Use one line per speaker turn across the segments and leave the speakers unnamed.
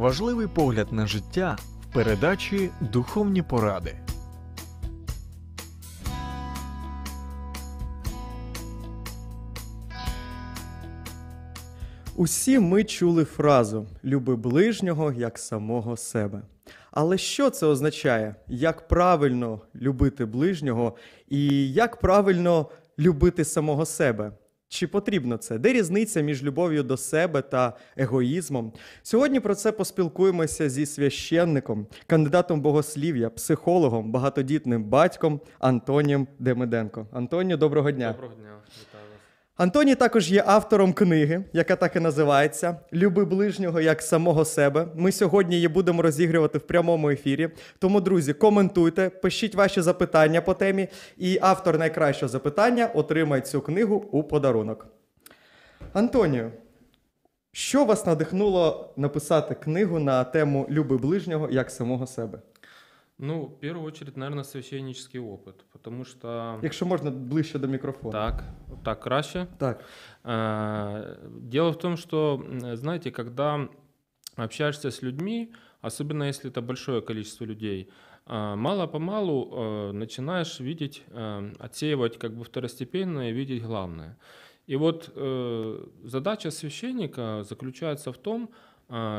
Важливий погляд на життя в передачі Духовні поради.
Усі ми чули фразу Люби ближнього як самого себе. Але що це означає? Як правильно любити ближнього і як правильно любити самого себе? Чи потрібно це? Де різниця між любов'ю до себе та егоїзмом? Сьогодні про це поспілкуємося зі священником, кандидатом богослів'я, психологом, багатодітним батьком Антонієм Демиденко. Антоніо, доброго дня. Доброго дня. Антоній також є автором книги, яка так і називається Люби ближнього як самого себе. Ми сьогодні її будемо розігрувати в прямому ефірі. Тому, друзі, коментуйте, пишіть ваші запитання по темі, і автор найкращого запитання отримає цю книгу у подарунок. Антонію, що вас надихнуло написати книгу на тему Люби ближнього як самого себе?
Ну, в первую очередь, наверное, священнический опыт, потому что. Якщо можно ближе до микрофона. Так, так краще. Так. Дело в том, что, знаете, когда общаешься с людьми, особенно если это большое количество людей, э, мало-помалу э, начинаешь видеть, э, отсеивать как бы второстепенное, видеть главное. И вот задача священника заключается в том,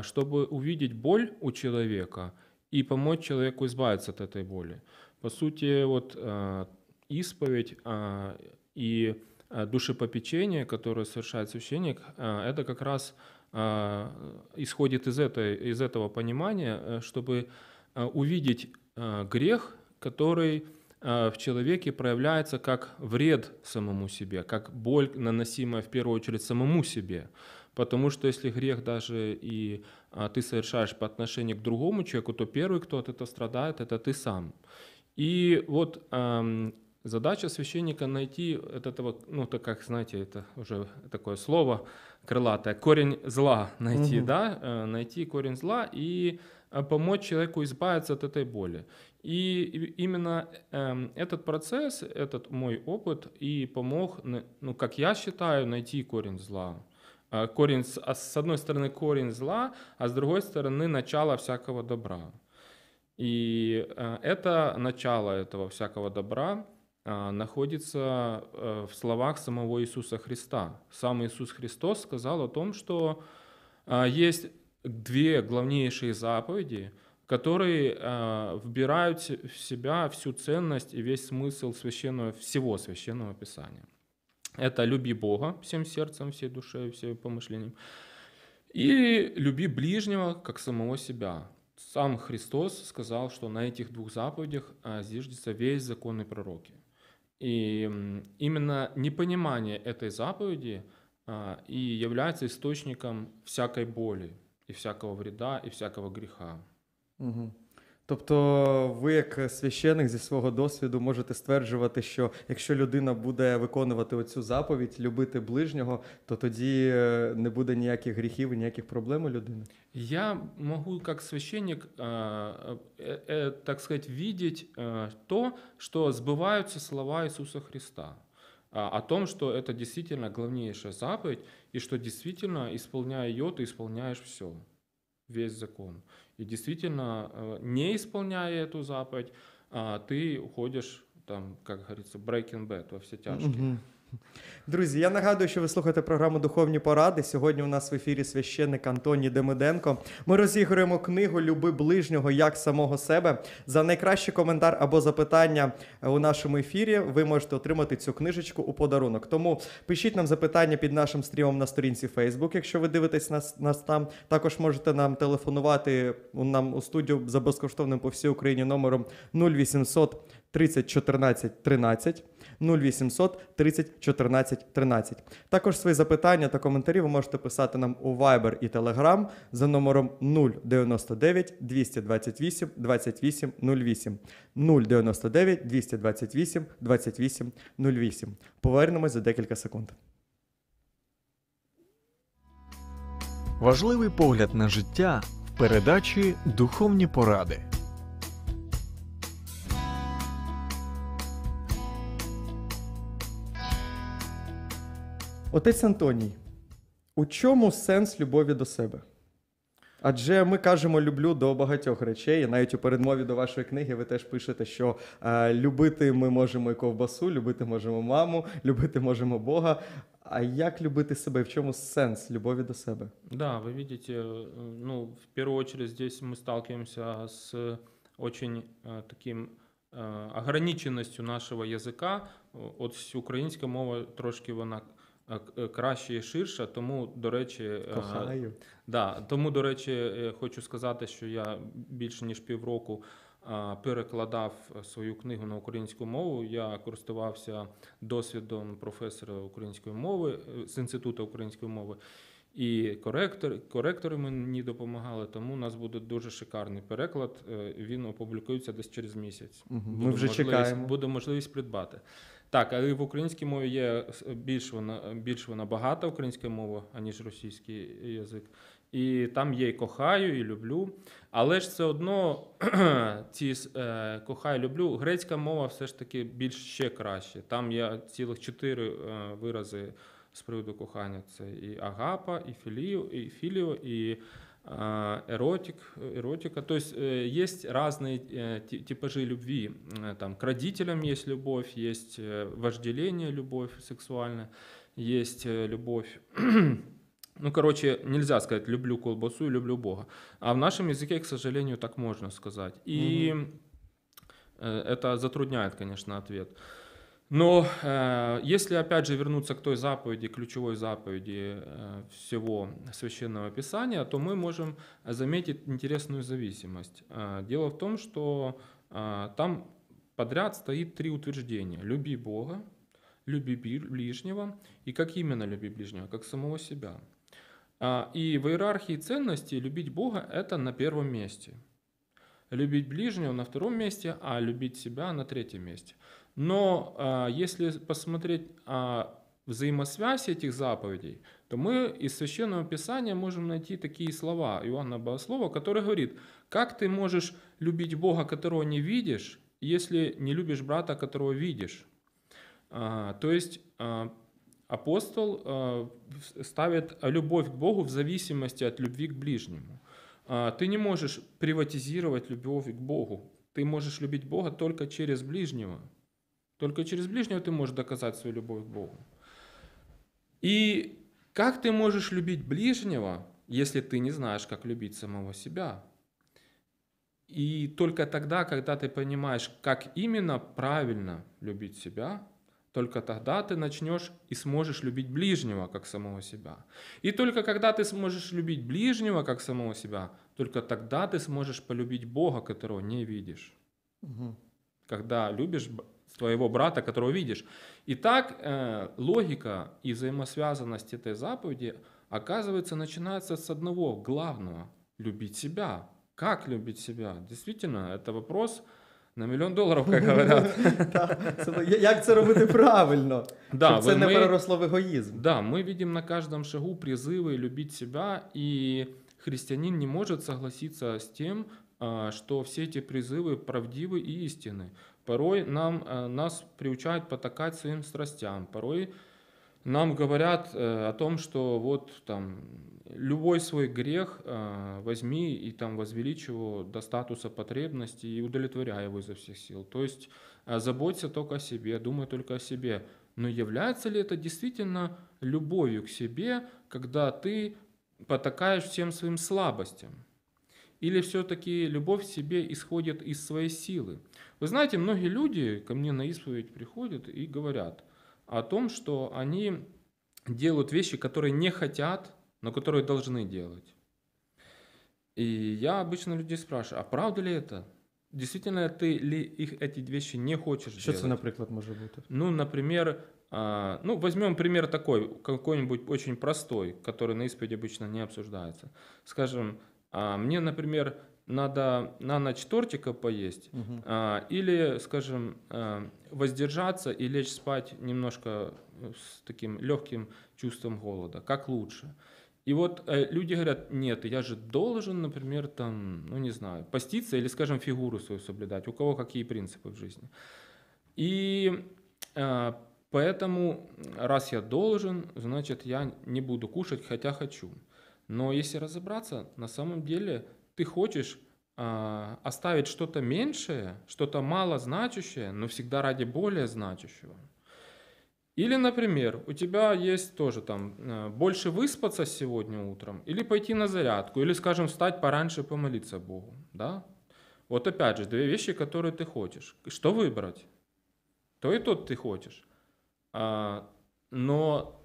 чтобы увидеть боль у человека – и помочь человеку избавиться от этой боли. По сути, вот э, исповедь а, и э, душепопечение, которое совершает священник, э, это как раз исходит из, этой, из этого понимания, чтобы увидеть грех, который в человеке проявляется как вред самому себе, как боль, наносимая в первую очередь самому себе. Потому что если грех даже и а, ты совершаешь по отношению к другому человеку, то первый, кто от этого страдает, это ты сам. И вот эм, задача священника найти от этого, ну так как знаете, это уже такое слово крылатое, корень зла найти, угу. да, э, найти корень зла и э, помочь человеку избавиться от этой боли. И именно э, этот процесс, этот мой опыт и помог, ну, как я считаю, найти корень зла. А, корень, с а, одной стороны корень зла, а с другой стороны начало всякого добра. И а, это начало этого всякого добра находится э, в словах самого Иисуса Христа. Сам Иисус Христос сказал о том, что есть две главнейшие заповеди, которые вбирают в себя всю ценность и весь смысл священного, всего священного писания. Это люби Бога всем сердцем, всей душой, всем помышлением. И люби ближнего, как самого себя. Сам Христос сказал, что на этих двух заповедях а, зиждется весь закон и пророки. И именно непонимание этой заповеди а, и является источником всякой боли, и всякого вреда, и всякого греха.
Угу. Тобто, ви, як священик, зі свого досвіду можете стверджувати, що якщо людина буде виконувати оцю заповідь, любити ближнього, то тоді е, не буде ніяких гріхів і ніяких проблем у людини.
Я можу, як священник, э, э, так сказать, видеть то, що збиваються слова Ісуса Христа. о том, что это действительно главнейшая заповедь, и что действительно, исполняя ее, ты исполняешь все. весь закон. И действительно, э, не исполняя эту заповедь, а, ты уходишь, там, как говорится, breaking bad во все тяжкие. Угу.
Друзі, я нагадую, що ви слухаєте програму Духовні поради. Сьогодні у нас в ефірі священник Антоній Демиденко. Ми розіграємо книгу Люби ближнього як самого себе. За найкращий коментар або запитання у нашому ефірі ви можете отримати цю книжечку у подарунок. Тому пишіть нам запитання під нашим стрімом на сторінці Facebook, якщо ви дивитесь нас, нас там. Також можете нам телефонувати у нам у студію за безкоштовним по всій Україні номером 0800 30 14 13. 0800 30 14 13. Також свої запитання та коментарі ви можете писати нам у Viber і Telegram за номером 099 228 28 08. 099 228 28 08. Повернемось за декілька секунд.
Важливий погляд на життя в передачі Духовні поради. Отець Антоній,
у чому сенс любові до себе? Адже ми кажемо люблю до багатьох речей. Навіть у передмові до вашої книги ви теж пишете, що е, любити ми можемо і ковбасу, любити можемо маму, любити можемо Бога. А як любити себе? В чому сенс любові до себе?
Да, ви видите, е, ну, в першу чергу, здесь мы сталкиваемся с очень э, таким э, ограниченістю нашого язика. От українська мова трошки вона Е, краще і ширша Тому, до речі, е, Кохаю. Да, тому, до речі, е, хочу сказати, що я більше ніж півроку. Перекладав свою книгу на українську мову. Я користувався досвідом професора української мови з інституту української мови, і коректор, коректори мені допомагали. Тому у нас буде дуже шикарний переклад. Він опублікується десь через місяць. Угу. Буде вже чекаємо. Буде можливість придбати. Так, але в українській мові є е, більш вона е, більш вона багата українська мова, аніж російський язик. І там є і кохаю, і люблю. Але ж все одно ці е, кохаю, люблю. Грецька мова все ж таки більш ще краще. Там є цілих чотири е, вирази з приводу кохання: це і агапа, і філіо, і філіо, і Э, эротик, эротика. То есть э, есть разные э, типажи любви. Там к родителям есть любовь, есть вожделение, любовь сексуальная, есть любовь ну, короче, нельзя сказать «люблю колбасу» и «люблю Бога». А в нашем языке, к сожалению, так можно сказать. И mm-hmm. это затрудняет, конечно, ответ. Но э, если опять же вернуться к той заповеди, ключевой заповеди э, всего священного писания, то мы можем заметить интересную зависимость. Э, дело в том, что э, там подряд стоит три утверждения: люби Бога, люби ближнего и как именно люби ближнего, как самого себя. Э, и в иерархии ценностей любить Бога это на первом месте, любить ближнего на втором месте, а любить себя на третьем месте. Но а, если посмотреть а, взаимосвязь этих заповедей, то мы из Священного Писания можем найти такие слова Иоанна Богослова, который говорит, как ты можешь любить Бога, которого не видишь, если не любишь брата, которого видишь? А, то есть а, апостол а, ставит любовь к Богу в зависимости от любви к ближнему. А, ты не можешь приватизировать любовь к Богу. Ты можешь любить Бога только через ближнего. Только через ближнего ты можешь доказать свою любовь к Богу. И как ты можешь любить ближнего, если ты не знаешь, как любить самого себя? И только тогда, когда ты понимаешь, как именно правильно любить себя, только тогда ты начнешь и сможешь любить ближнего, как самого себя. И только когда ты сможешь любить ближнего, как самого себя, только тогда ты сможешь полюбить Бога, которого не видишь. Угу. Когда любишь твоего брата, которого видишь. Итак, э, логика и взаимосвязанность этой заповеди, оказывается, начинается с одного главного – любить себя. Как любить себя? Действительно, это вопрос на миллион доларів, як говорять. как это делать правильно? Щоб Это не переросло в эгоизм. Да, мы видим на каждом шагу призывы любить себя, и христианин не может согласиться с тем, а, что все эти призывы правдивы и истинны. Порой нам, э, нас приучают потакать своим страстям. Порой нам говорят э, о том, что вот там любой свой грех э, возьми и там возвеличь его до статуса потребности и удовлетворяй его изо всех сил. То есть заботься только о себе, думай только о себе. Но является ли это действительно любовью к себе, когда ты потакаешь всем своим слабостям? Или все-таки любовь к себе исходит из своей силы? Вы знаете, многие люди ко мне на исповедь приходят и говорят о том, что они делают вещи, которые не хотят, но которые должны делать. И я обычно людей спрашиваю, а правда ли это? Действительно ты ли их эти вещи не хочешь Что делать? Что например, может быть? Ну, например, а, ну, возьмем пример такой, какой-нибудь очень простой, который на исповеди обычно не обсуждается. Скажем, а, мне, например, надо на ночь тортика поесть, угу. а, или, скажем, а, воздержаться и лечь спать немножко э, с таким легким чувством голода, как лучше. И вот э, люди говорят, нет, я же должен, например, там, ну не знаю, поститься или, скажем, фигуру свою соблюдать, у кого какие принципы в жизни. И э, поэтому, раз я должен, значит, я не буду кушать, хотя хочу. Но если разобраться, на самом деле ты хочешь э, оставить что-то меньшее, что-то мало значащее, но всегда ради более значащего. Или, например, у тебя есть тоже там э, больше выспаться сегодня утром, или пойти на зарядку, или, скажем, встать пораньше помолиться Богу, да? Вот опять же, две вещи, которые ты хочешь. Что выбрать? То и тот ты хочешь. А, но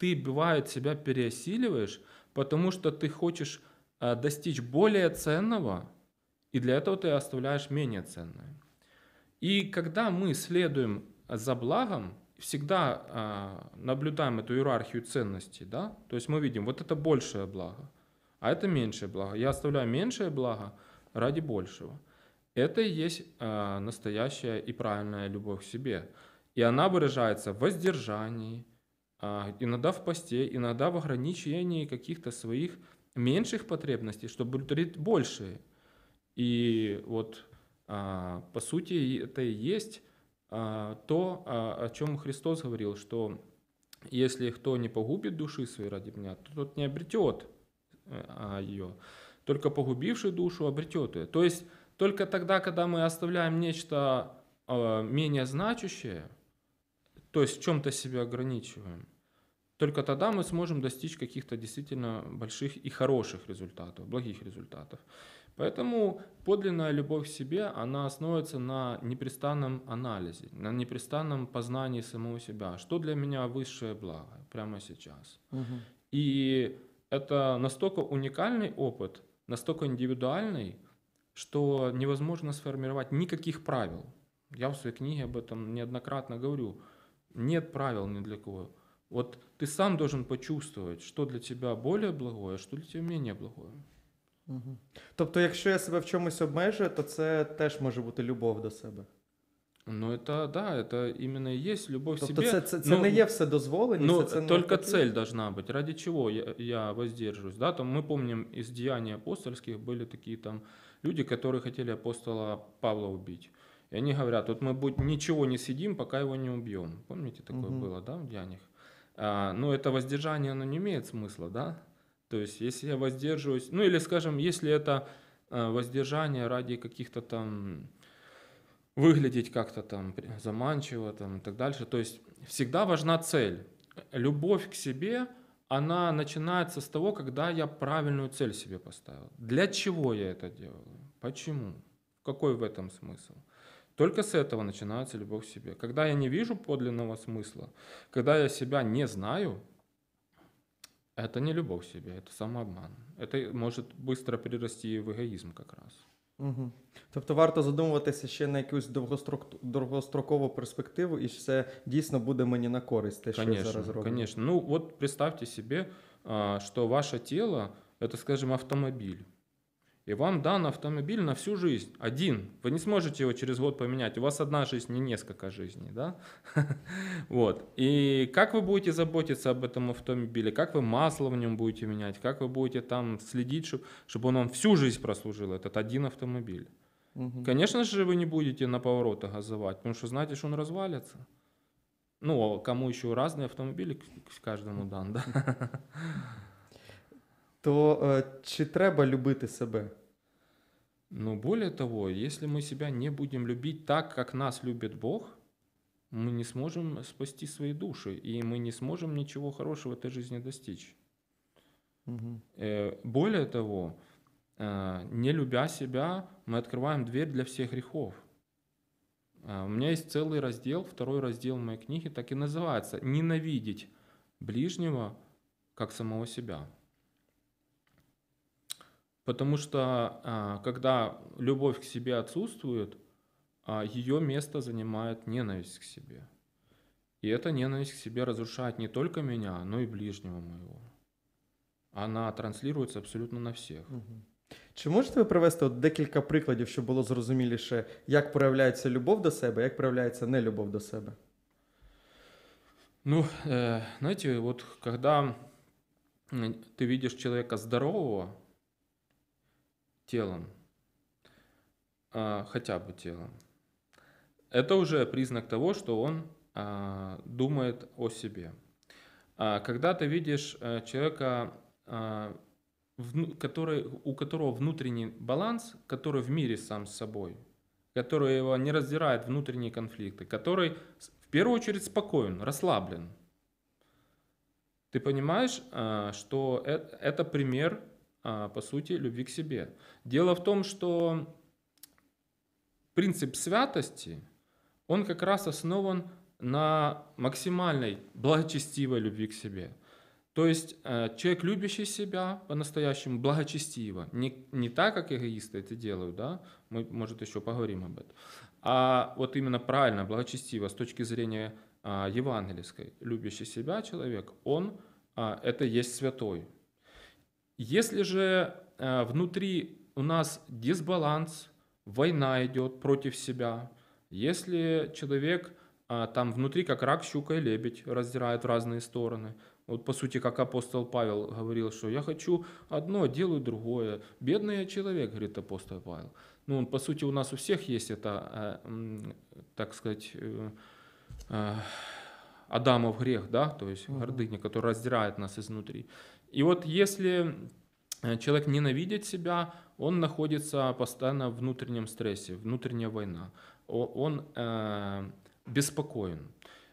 ты, бывает, себя переосиливаешь, потому что ты хочешь Э, достичь более ценного, и для этого ты оставляешь менее ценное. И когда мы следуем за благом, всегда э, наблюдаем эту иерархию ценностей, да? то есть мы видим, вот это большее благо, а это меньшее благо. Я оставляю меньшее благо ради большего. Это и есть э, настоящая и правильная любовь к себе. И она выражается в воздержании, иногда в посте, иногда в ограничении каких-то своих меньших потребностей, чтобы удовлетворить большие. И вот, а, по сути, это и есть а, то, а, о чем Христос говорил, что если кто не погубит души своей ради меня, то тот не обретет ее. Только погубивший душу обретет ее. То есть только тогда, когда мы оставляем нечто менее значащее, то есть в чем-то себя ограничиваем – только тогда мы сможем достичь каких-то действительно больших и хороших результатов, благих результатов. Поэтому подлинная любовь к себе, она основывается на непрестанном анализе, на непрестанном познании самого себя. Что для меня высшее благо прямо сейчас? Угу. И это настолько уникальный опыт, настолько индивидуальный, что невозможно сформировать никаких правил. Я в своей книге об этом неоднократно говорю. Нет правил ни для кого. Вот ты сам должен почувствовать, что для тебя более благое, а що для тебя менее благое.
Угу. Тобто, якщо я себе в чомусь обмежую, то це теж може бути любов до себе.
Ну, это да, это именно и есть любовь тобто себе. Це, це, це ну, не є все дозволення, ну, а це, це только не... цель должна быть, ради чего я, я воздержусь. Да? Там мы помним из деяний апостольских были такие там люди, которые хотели апостола Павла убить. И они говорят, вот мы будь, ничего не сидим, пока его не убьем. Помните, такое угу. было, да, в деяниях? А, Но ну, это воздержание, оно не имеет смысла, да? То есть, если я воздерживаюсь, ну, или, скажем, если это э, воздержание ради каких-то там выглядеть как-то там заманчиво там и так дальше. То есть всегда важна цель. Любовь к себе, она начинается с того, когда я правильную цель себе поставил. Для чего я это делаю? Почему? Какой в этом смысл? Только с этого начинается любовь к себе. Когда я не вижу подлинного смысла, когда я себя не знаю, это не любовь к себе, это самообман. Это может быстро перерасти в эгоизм егоїзм якраз. Угу.
Тобто варто задумуватися ще на якусь довгострокову перспективу, і це дійсно буде
мені на користь, те, що конечно, я зараз роблю. Конечно. Ну, от представьте собі, що а, ваше тіло це, скажімо, автомобіль и вам дан автомобиль на всю жизнь, один. Вы не сможете его через год поменять, у вас одна жизнь, не несколько жизней, да? Вот. И как вы будете заботиться об этом автомобиле, как вы масло в нем будете менять, как вы будете там следить, чтобы, он вам всю жизнь прослужил, этот один автомобиль. Конечно же, вы не будете на поворотах газовать, потому что знаете, что он развалится. Ну, а кому еще разные автомобили к каждому дан, да?
то э, чи треба любити себе?
Ну более того, если мы себя не будем любить так, как нас любит Бог, мы не сможем спасти свои души, и мы не сможем ничего хорошего в этой жизни достичь. Угу. Более того, э, не любя себя, мы открываем дверь для всех грехов. Э, у меня есть целый раздел, второй раздел моей книги, так и называется «Ненавидеть ближнего, как самого себя». Потому что а, когда любовь к себе отсутствует, а, ее место занимает ненависть к себе. И эта ненависть к себе разрушает не только меня, но и ближнего моего. Она транслируется абсолютно на всех.
Чи можете ви привести от декілька прикладів, щоб було зрозуміліше, як проявляється любов до себе, як проявляється нелюбов до себе?
Ну, знаєте, вот когда ты видишь человека здорового, телом, а, хотя бы телом, это уже признак того, что он а, думает о себе. А, когда ты видишь э, человека, который, у которого внутренний баланс, который в мире сам с собой, который его не раздирает внутренние конфликты, который в первую очередь спокоен, расслаблен, ты понимаешь, э, что э, это пример а, по сути, любви к себе. Дело в том, что принцип святости, он как раз основан на максимальной благочестивой любви к себе. То есть э, человек, любящий себя по-настоящему, благочестиво, не, не так, как эгоисты это делают, да, мы, может, еще поговорим об этом, а вот именно правильно, благочестиво, с точки зрения а, евангельской, любящий себя человек, он а, это есть святой, если же э, внутри у нас дисбаланс, война идет против себя, если человек э, там внутри как рак, щука и лебедь раздирает в разные стороны, вот по сути, как апостол Павел говорил, что я хочу одно, делаю другое. Бедный я человек, говорит апостол Павел. Ну, он, по сути, у нас у всех есть это, э, так сказать, Адамов грех, да, то есть гордыня, которая раздирает нас изнутри. И вот если э, человек ненавидит себя, он находится постоянно в внутреннем стрессе, внутренняя война. Он э, беспокоен.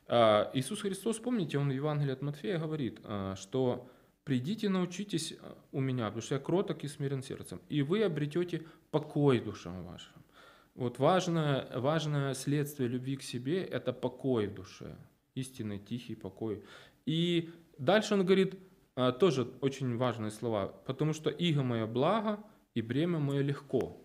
Э, Иисус Христос, помните, он в Евангелии от Матфея говорит, э, что придите, научитесь у меня, потому что я кроток и смирен сердцем, и вы обретете покой душам вашим. Вот важное, важное следствие любви к себе – это покой в душе, истинный тихий покой. И дальше он говорит – Э, тоже очень важные слова, потому что иго мое благо и бремя мое легко.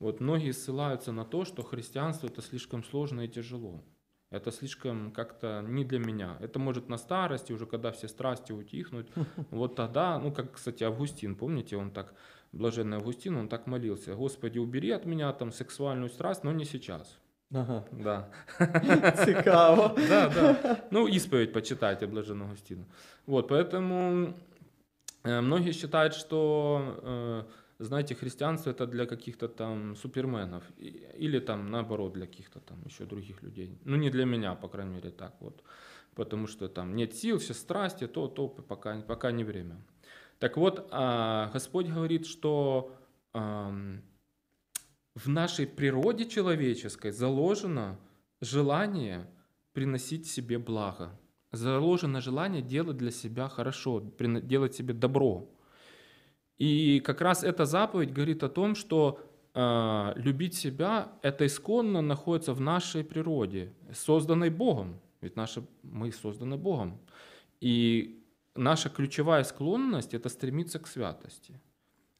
Вот многие ссылаются на то, что христианство это слишком сложно и тяжело. Это слишком как-то не для меня. Это может на старости, уже когда все страсти утихнут. Вот тогда, ну как, кстати, Августин, помните, он так, блаженный Августин, он так молился. Господи, убери от меня там сексуальную страсть, но не сейчас. Ага. Да. Цікаво. да, да. Ну, исповедь почитайте Блаженного Густина. Вот, поэтому э, многие считают, что, э, знаете, христианство это для каких-то там суперменов. Или там, наоборот, для каких-то там еще других людей. Ну, не для меня, по крайней мере, так вот. Потому что там нет сил, все страсти, то, то, пока, пока не время. Так вот, а, Господь говорит, что в нашей природе человеческой заложено желание приносить себе благо. Заложено желание делать для себя хорошо, делать себе добро. И как раз эта заповедь говорит о том, что э, любить себя это исконно находится в нашей природе, созданной Богом. Ведь наши, мы созданы Богом. И наша ключевая склонность это стремиться к святости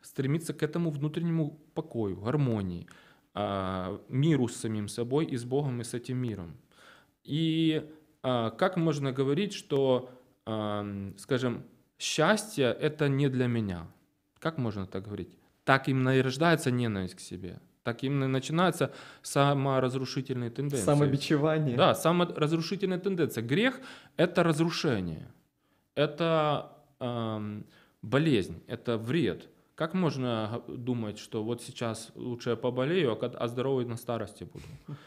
стремиться к этому внутреннему покою, гармонии, а, миру с самим собой и с Богом, и с этим миром. И а, как можно говорить, что, а, скажем, счастье — это не для меня? Как можно так говорить? Так именно и рождается ненависть к себе. Так именно начинается саморазрушительная тенденция. Самобичевание. Да, саморазрушительная тенденция. Грех — это разрушение, это эм, болезнь, это вред — как можно думать, что вот сейчас лучше я поболею, а, а здоровый на старости буду?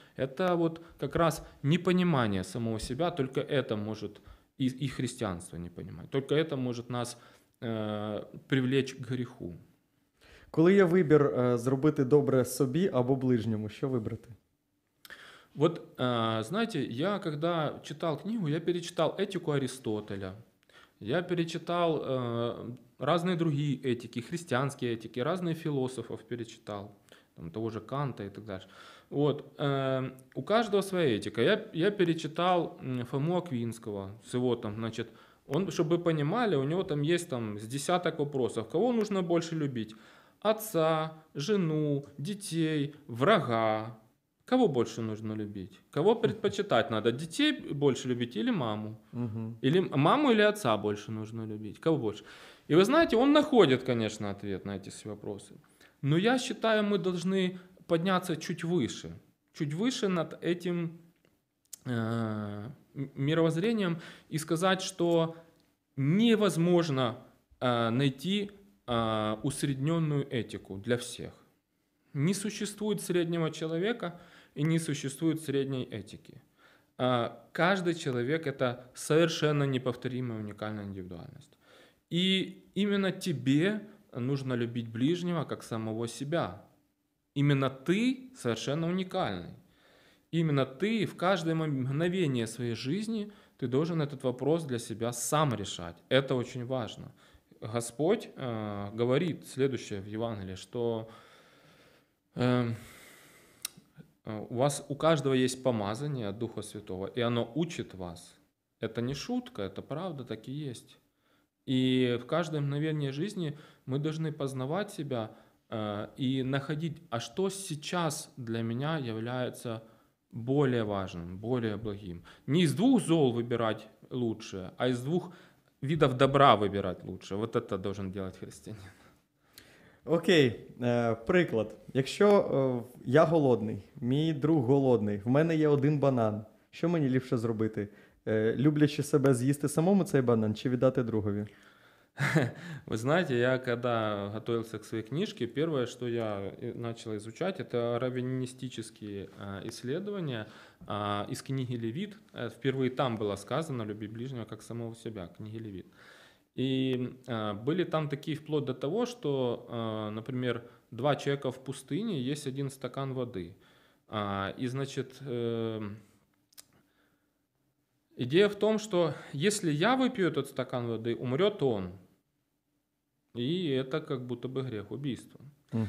Это вот как раз непонимание самого себя, только это может, и, и христианство не понимать, только это может нас е, э, привлечь к греху.
Коли я вибір е, зробити добре собі або ближньому, що вибрати?
Вот, э, знаете, я когда читал книгу, я перечитал «Этику Аристотеля», я перечитал э, разные другие этики, христианские этики, разные философов перечитал, там, того же Канта и так дальше. Вот, э, у каждого своя этика. Я, я перечитал Фому Аквинского с его там, значит, он, чтобы вы понимали, у него там есть там с десяток вопросов, кого нужно больше любить, отца, жену, детей, врага, Кого больше нужно любить? Кого предпочитать надо? Детей больше любить или маму? Угу. Или маму или отца больше нужно любить? Кого больше? И вы знаете, он находит, конечно, ответ на эти все вопросы. Но я считаю, мы должны подняться чуть выше, чуть выше над этим э, мировоззрением и сказать, что невозможно э, найти э, усредненную этику для всех. Не существует среднего человека и не существует средней этики. Э, каждый человек это совершенно неповторимая уникальная индивидуальность. И именно тебе нужно любить ближнего как самого себя. Именно ты совершенно уникальный. Именно ты в каждое мгновение своей жизни ты должен этот вопрос для себя сам решать. Это очень важно. Господь э, говорит следующее в Евангелии, что эм, э, у вас у каждого есть помазание от Духа Святого, и оно учит вас. Это не шутка, это правда, так и есть. И в каждое мгновение жизни мы должны познавать себя э, и находить, а что сейчас для меня является более важным, более благим. Не из двух зол выбирать лучшее, а из двух видов добра выбирать лучше. Вот это должен делать христианин.
Окей, е, приклад. Якщо е, я голодний, мій друг голодний, в мене є один банан. Що мені ліпше зробити? Люблячи себе з'їсти самому цей банан чи віддати другові?
Вы знаете, я когда готовился к своей книжке, первое, что я э, начал изучать, это раввинистические э, исследования а, из книги Левит. Э, впервые там было сказано «люби ближнего, как самого себя», книги Левит. И были там такие вплоть до того, что, например, два человека в пустыне, есть один стакан воды. А, и, значит, Идея в том, что если я выпью этот стакан воды, умрет он. И это как будто бы грех убийства. Угу.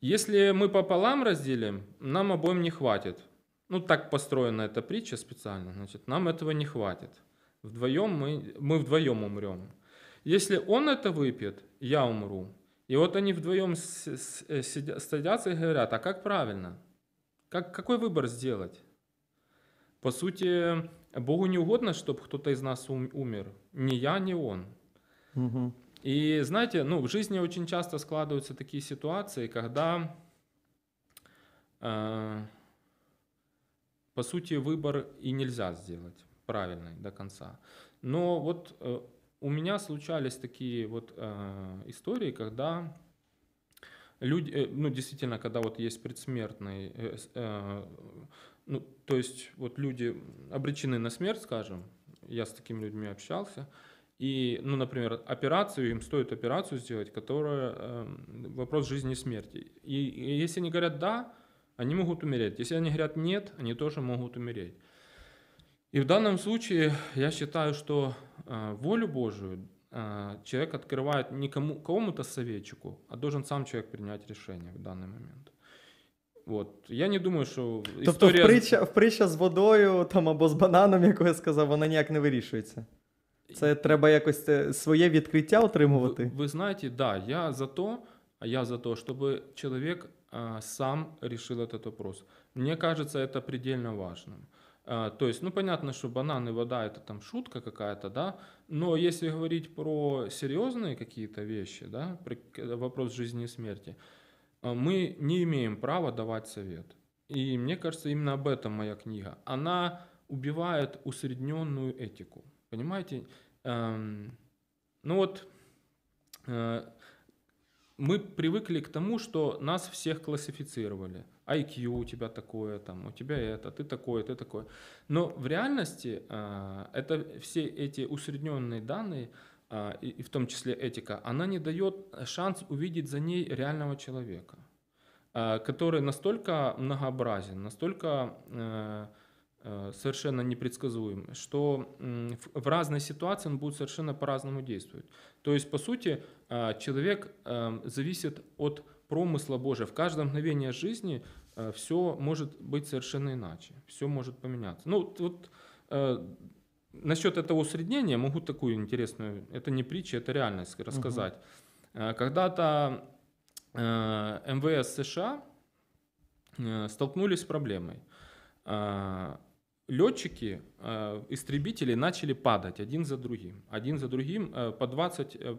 Если мы пополам разделим, нам обоим не хватит. Ну, так построена эта притча специально, значит, нам этого не хватит. Вдвоем мы, мы вдвоем умрем. Если он это выпьет, я умру. И вот они вдвоем с, э, садятся и говорят, а как правильно? Как, какой выбор сделать? По сути, Богу не угодно, чтобы кто-то из нас умер. Ни я, ни он. Угу. И знаете, ну, в жизни очень часто складываются такие ситуации, когда, э, по сути, выбор и нельзя сделать правильный до конца. Но вот э, у меня случались такие вот э, истории, когда люди, э, ну, действительно, когда вот есть предсмертный... Э, э, ну, то есть вот люди обречены на смерть, скажем, я с такими людьми общался, и, ну, например, операцию, им стоит операцию сделать, которая э, вопрос жизни и смерти. И, и если они говорят «да», они могут умереть. Если они говорят «нет», они тоже могут умереть. И в данном случае я считаю, что э, волю Божию э, человек открывает не кому, кому-то советчику, а должен сам человек принять решение в данный момент. От я не думаю, що тобто історія... впритчя,
впритчя з водою там або з бананом, яку я сказав, вона ніяк не вирішується. Це треба якось своє відкриття отримувати.
Ви знаєте, знаете, да, я за то, а я за то, чтобы человек а, сам решил этот вопрос. Мне кажется, это предельно важным. А, то есть, ну понятно, что банан и вода это там шутка какая-то, да, но если говорить про серьезные какие-то вещи, да, вопрос жизни и смерти, а мы не имеем права давать совет. И мне кажется, именно об этом моя книга. Она убивает усредненную этику. Понимаете? Эм, ну вот, э, мы привыкли к тому, что нас всех классифицировали. IQ у тебя такое, там, у тебя это, ты такое, ты такое. Но в реальности э, это все эти усредненные данные а, и, в том числе этика, она не дает шанс увидеть за ней реального человека, а, который настолько многообразен, настолько э, э, совершенно непредсказуем, что в разной ситуации он будет совершенно по-разному действовать. То есть, по сути, а, человек э, зависит от промысла Божия. В каждом мгновении жизни все может быть совершенно иначе, все может поменяться. Ну, вот Насчет этого усреднения могу такую интересную, это не притча, это реальность рассказать. Угу. Когда-то э, МВС США э, столкнулись с проблемой. Э, летчики, э, истребители начали падать один за другим. Один за другим э, по 20 э,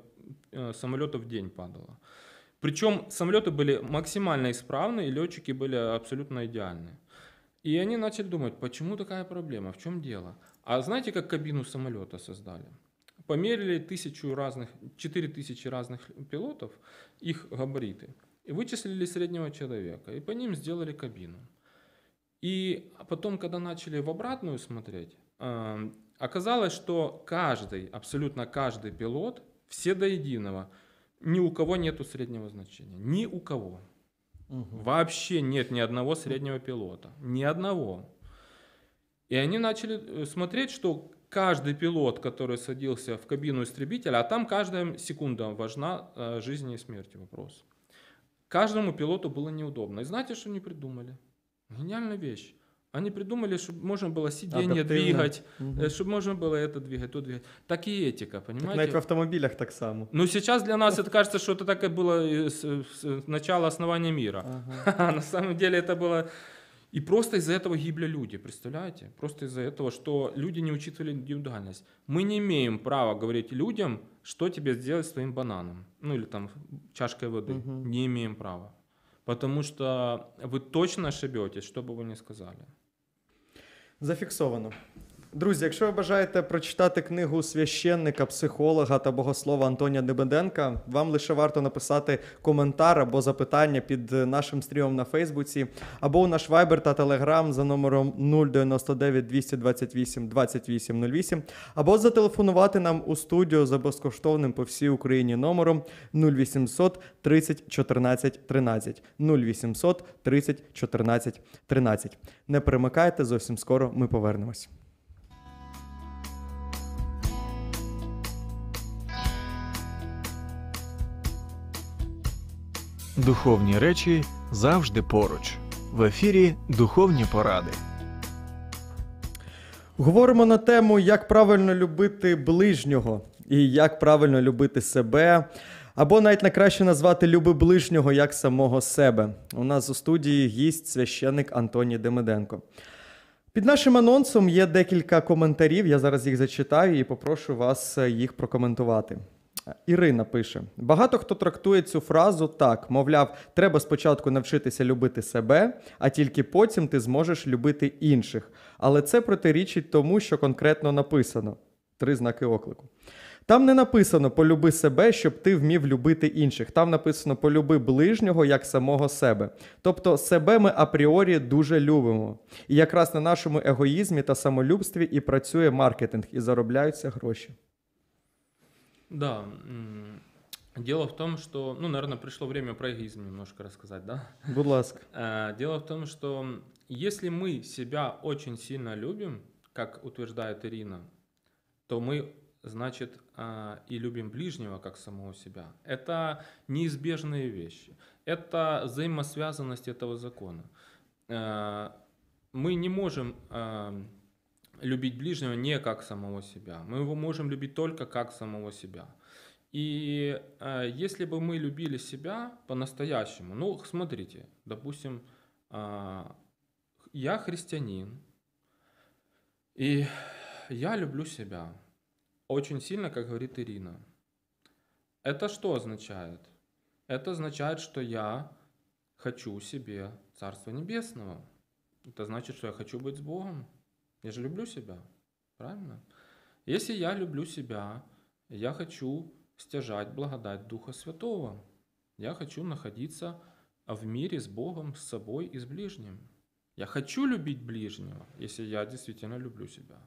э самолетов в день падало. Причем самолеты были максимально исправны, и летчики были абсолютно идеальны. И они начали думать, почему такая проблема, в чем дело? А знаете, как кабину самолета создали? Померили тысячу разных, четыре тысячи разных пилотов, их габариты, и вычислили среднего человека, и по ним сделали кабину. И потом, когда начали в обратную смотреть, э, оказалось, что каждый, абсолютно каждый пилот, все до единого, ни у кого нету среднего значения, ни у кого. Угу. Вообще нет ни одного среднего пилота, ни одного. И они начали э, смотреть, что каждый пилот, который садился в кабину истребителя, а там каждая секунда важна э, жизни и смерти вопрос. Каждому пилоту было неудобно. И знаете, что они придумали? Гениальная вещь. Они придумали, чтобы можно было сиденье двигать, угу. Э, чтобы можно было это двигать, то двигать. Так и этика, понимаете? Так, в
автомобилях так само. Ну, сейчас
для нас это кажется, что это так и было с, с начала основания мира. Ага. А на самом деле это было и просто из-за этого гибли люди, представляете? Просто из-за этого, что люди не учитывали индивидуальность. Мы не имеем права говорить людям, что тебе сделать с твоим бананом, ну или там чашкой воды. Угу. Не имеем права. Потому что вы точно ошибетесь, что бы вы ни сказали.
Зафиксовано. Друзі, якщо ви бажаєте прочитати книгу священника, психолога та богослова Антонія Дебеденка, вам лише варто написати коментар або запитання під е, нашим стрімом на Фейсбуці, або у наш вайбер та телеграм за номером 099 228 2808, або зателефонувати нам у студію за безкоштовним по всій Україні номером 0800 30 14 13. 0800 30 14 13. Не перемикайте, зовсім скоро ми повернемось.
Духовні речі завжди поруч. В ефірі Духовні поради. Говоримо
на тему, як правильно любити ближнього і як правильно любити себе. Або навіть на краще назвати люби ближнього як самого себе. У нас у студії гість священник Антоній Демиденко. Під нашим анонсом є декілька коментарів. Я зараз їх зачитаю і попрошу вас е, їх прокоментувати. Ірина пише: багато хто трактує цю фразу так: мовляв, треба спочатку навчитися любити себе, а тільки потім ти зможеш любити інших. Але це протирічить тому, що конкретно написано. Три знаки оклику. Там не написано полюби себе, щоб ти вмів любити інших. Там написано полюби ближнього як самого себе. Тобто себе ми апріорі дуже любимо. І якраз на нашому егоїзмі та самолюбстві і працює маркетинг, і заробляються гроші.
Да, Дело в том, что, ну, наверное, пришло время про эгоизм немножко рассказать, да? Будь ласка. Э, дело в том, что если мы себя очень сильно любим, как утверждает Ирина, то мы, значит, э, и любим ближнего, как самого себя. Это неизбежные вещи. Это взаимосвязанность этого закона. Э, мы не можем любить ближнего не как самого себя. Мы его можем любить только как самого себя. И э, если бы мы любили себя по-настоящему, ну, смотрите, допустим, э, я христианин, и я люблю себя очень сильно, как говорит Ирина. Это что означает? Это означает, что я хочу себе Царство Небесного. Это значит, что я хочу быть с Богом. Я же люблю себя, правильно? Если я люблю себя, я хочу стяжать благодать Духа Святого. Я хочу находиться в мире с Богом, с собой и с ближним. Я хочу любить ближнего, если я действительно люблю себя.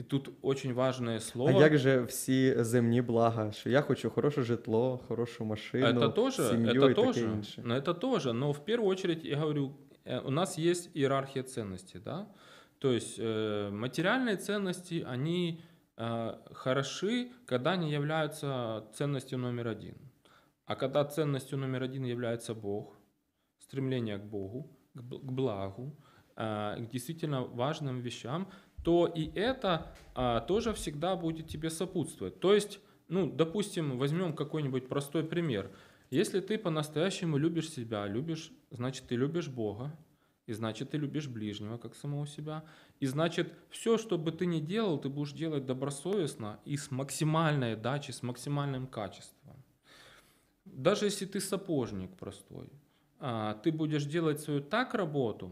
И тут очень важное слово. А як же
все земные блага? что я хочу хороше житло, хорошую машину, это тоже, семью это и тоже, таке інше.
Это тоже, но в первую очередь я говорю, э, у нас есть иерархия ценностей, да? То есть э, материальные ценности, они э, хороши, когда они являются ценностью номер один. А когда ценностью номер один является Бог, стремление к Богу, к благу, э, к действительно важным вещам, то и это тоже всегда будет тебе сопутствовать. То есть, ну, допустим, возьмем какой-нибудь простой пример. Если ты по-настоящему любишь себя, любишь, значит, ты любишь Бога, и значит, ты любишь ближнего, как самого себя. И значит, все, что бы ты ни делал, ты будешь делать добросовестно и с максимальной дачей, с максимальным качеством. Даже если ты сапожник простой, а, ты будешь делать свою так работу,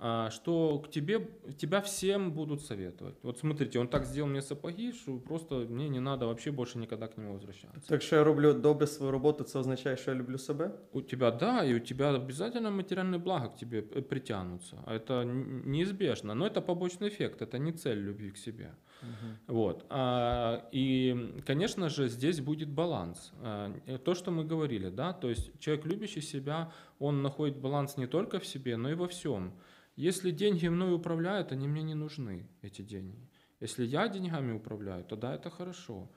а, что к тебе, тебя всем будут советовать. Вот смотрите, он так сделал мне сапоги, что просто мне не надо вообще больше никогда к нему возвращаться. Так что я люблю добре свою роботу, це означає, що я люблю себя У тебя, да, и у тебя обязательно материальные блага к тебе э, притянутся. А это неизбежно, но это побочный эффект, это не цель любви к себе. Угу. Вот. А, и, конечно же, здесь будет баланс. Э, то, что мы говорили, да, то есть человек, любящий себя, он находит баланс не только в себе, но и во всем. Если деньги мной управляют, они мне не нужны, эти деньги. Если я деньгами управляю, тогда это хорошо.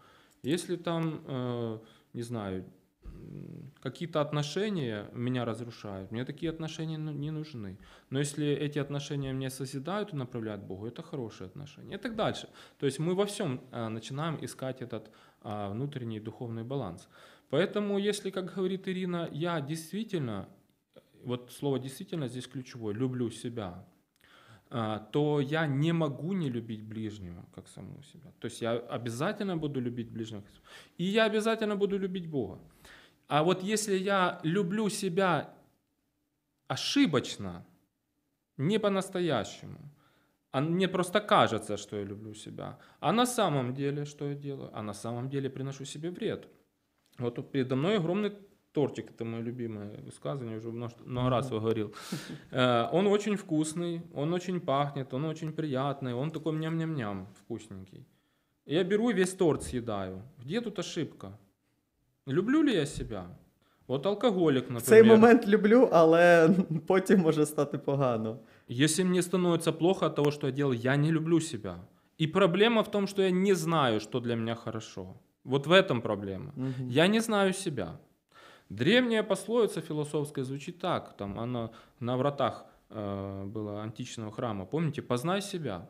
Если там, э, не знаю, какие-то отношения меня разрушают, мне такие отношения не нужны. Но если эти отношения меня созидают и направляют Богу, это хорошие отношения и так дальше. То есть мы во всем э, начинаем искать этот э, внутренний духовный баланс. Поэтому, если, как говорит Ирина, я действительно вот слово действительно здесь ключевое, люблю себя, а, то я не могу не любить ближнего, как самого себя. То есть я обязательно буду любить ближнего. И я обязательно буду любить Бога. А вот если я люблю себя ошибочно, не по-настоящему, а мне просто кажется, что я люблю себя, а на самом деле что я делаю? А на самом деле приношу себе вред. Вот передо мной огромный Тортик – это мое любимое высказывание, уже много, много раз его говорил. Э, он очень вкусный, он очень пахнет, он очень приятный, он такой ням-ням-ням вкусненький. Я беру весь торт съедаю. Где тут ошибка? Люблю ли я себя? Вот алкоголик наприклад. В цей момент
люблю, але
потім може стати погано. Если мне становится плохо от того, что я делал, я не люблю себя. И проблема в том, что я не знаю, что для меня хорошо. Вот в этом проблема. Угу. Я не знаю себя. Древняя пословица философская звучит так, там она на вратах э, было античного храма. Помните, познай себя.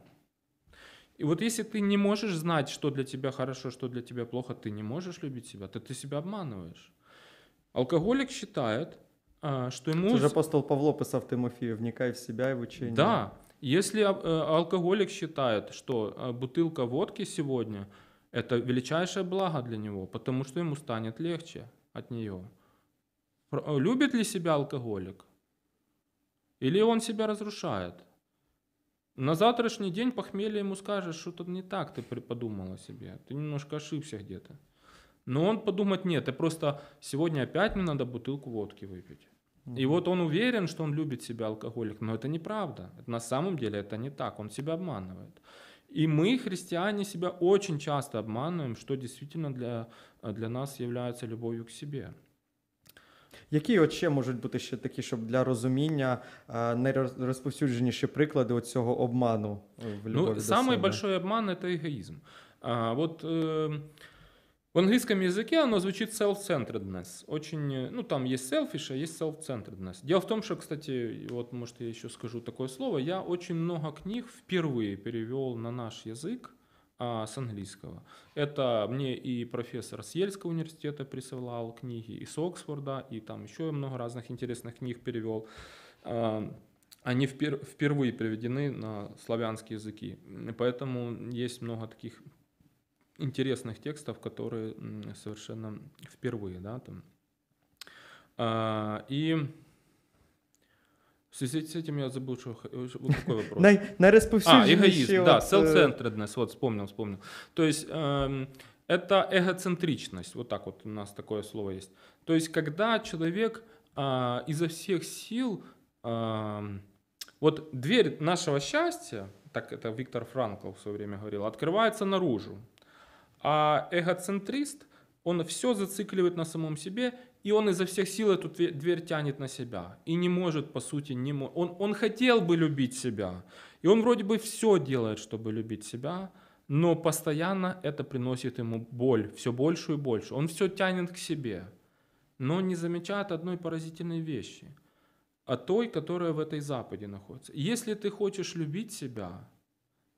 И вот если ты не можешь знать, что для тебя хорошо, что для тебя плохо, ты не можешь любить себя, то ты себя обманываешь. Алкоголик считает, э, что ему... Это же апостол Павло писал
Тимофею, вникай в себя и в учение. Да,
если э, алкоголик считает, что э, бутылка водки сегодня – это величайшее благо для него, потому что ему станет легче от нее – Э, любит ли себя алкоголик? Или он себя разрушает? На завтрашний день похмелье ему скажет, что-то не так ты подумал о себе, ты немножко ошибся где-то. Но он подумает, нет, ты просто сегодня опять мне надо бутылку водки выпить. И вот он уверен, что он любит себя алкоголик, но это неправда. На самом деле это не так, он себя обманывает. И мы, христиане, себя очень часто обманываем, что действительно для, э, для нас является любовью к себе.
Які от ще можуть бути ще такі, щоб для розуміння е, найрозповсюдженіші приклади цього обману е, в ну, любові? Ну, самый большой
обман это егоїзм. А, вот э, в англійському языке воно звучить self-centeredness. Очень, э, ну там є selfish, а є self-centeredness. Діло в тому, що кстати, от может я ще скажу такое слово, я очень много книг вперше перевел на наш язик. А, с английского. Это мне и профессор с Ельского университета присылал книги, и с Оксфорда, и там еще много разных интересных книг перевел. А, они впер- впервые переведены на славянские языки, поэтому есть много таких интересных текстов, которые совершенно впервые, да, там. А, и в связи с этим я забыл, что э, вот такой вопрос. На, на расповсюдженность. А, эгоизм, да, self-centeredness, вот вспомнил, вспомнил. То есть эм, это эгоцентричность, вот так вот у нас такое слово есть. То есть когда человек э, изо всех сил, э, вот дверь нашего счастья, так это Виктор Франкл в свое время говорил, открывается наружу, а эгоцентрист, он все зацикливает на самом себе и он изо всех сил эту дверь тянет на себя. И не может, по сути, не мо... он, он хотел бы любить себя. И он вроде бы все делает, чтобы любить себя, но постоянно это приносит ему боль, все больше и больше. Он все тянет к себе, но не замечает одной поразительной вещи, а той, которая в этой Западе находится. Если ты хочешь любить себя,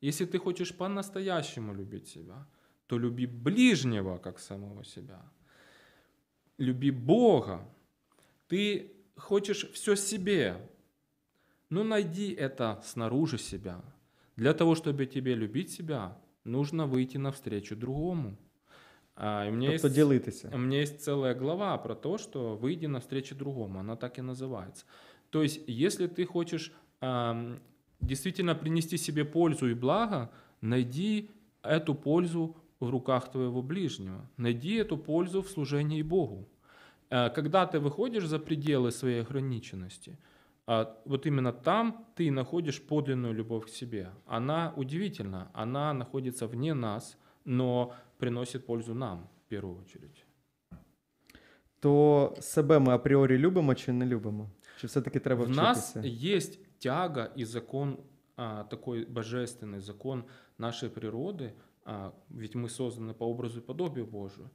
если ты хочешь по-настоящему любить себя, то люби ближнего как самого себя – люби Бога. Ты хочешь все себе. Но ну, найди это снаружи себя. Для того, чтобы тебе любить себя, нужно выйти навстречу другому. А, и у меня есть, ділитися. У меня есть целая глава про то, что выйди навстречу другому. Она так и называется. То есть, если ты хочешь э, действительно принести себе пользу и благо, найди эту пользу в руках твоего ближнего. Найди эту пользу в служении Богу. Э, когда ты выходишь за пределы своей ограниченности, а, вот именно там ты находишь подлинную любовь к себе. Она удивительна, она находится вне нас, но приносит пользу нам в первую очередь.
То себе ми апріорі любимо а чи не любимо? Чи все-таки треба вчитися? В нас
есть тяга и закон, а, такой божественный закон нашей природы, ведь мы созданы по образу и подобию Божию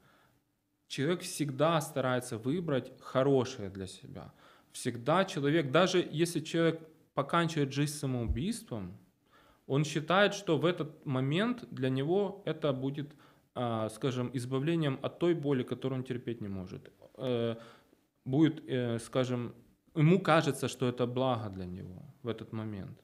человек всегда старается выбрать хорошее для себя. Всегда человек, даже если человек поканчивает жизнь самоубийством, он считает, что в этот момент для него это будет, а, скажем, избавлением от той боли, которую он терпеть не может. Э, будет, э, скажем, ему кажется, что это благо для него в этот момент.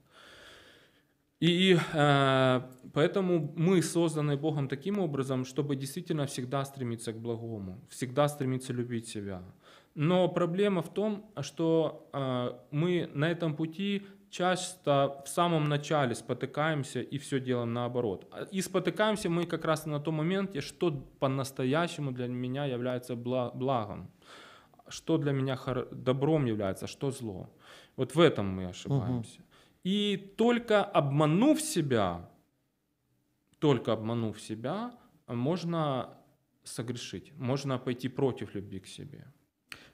И э, поэтому мы созданы Богом таким образом, чтобы действительно всегда стремиться к благому, всегда стремиться любить себя. Но проблема в том, что э, мы на этом пути часто в самом начале спотыкаемся и все делаем наоборот. А, и спотыкаемся мы как раз на том моменте, что по-настоящему для меня является благом, что для меня добром является, а что зло. Вот в этом мы ошибаемся. И только обманув себя, только обманув себя, можна согрешить, можна пойти против любви к себе.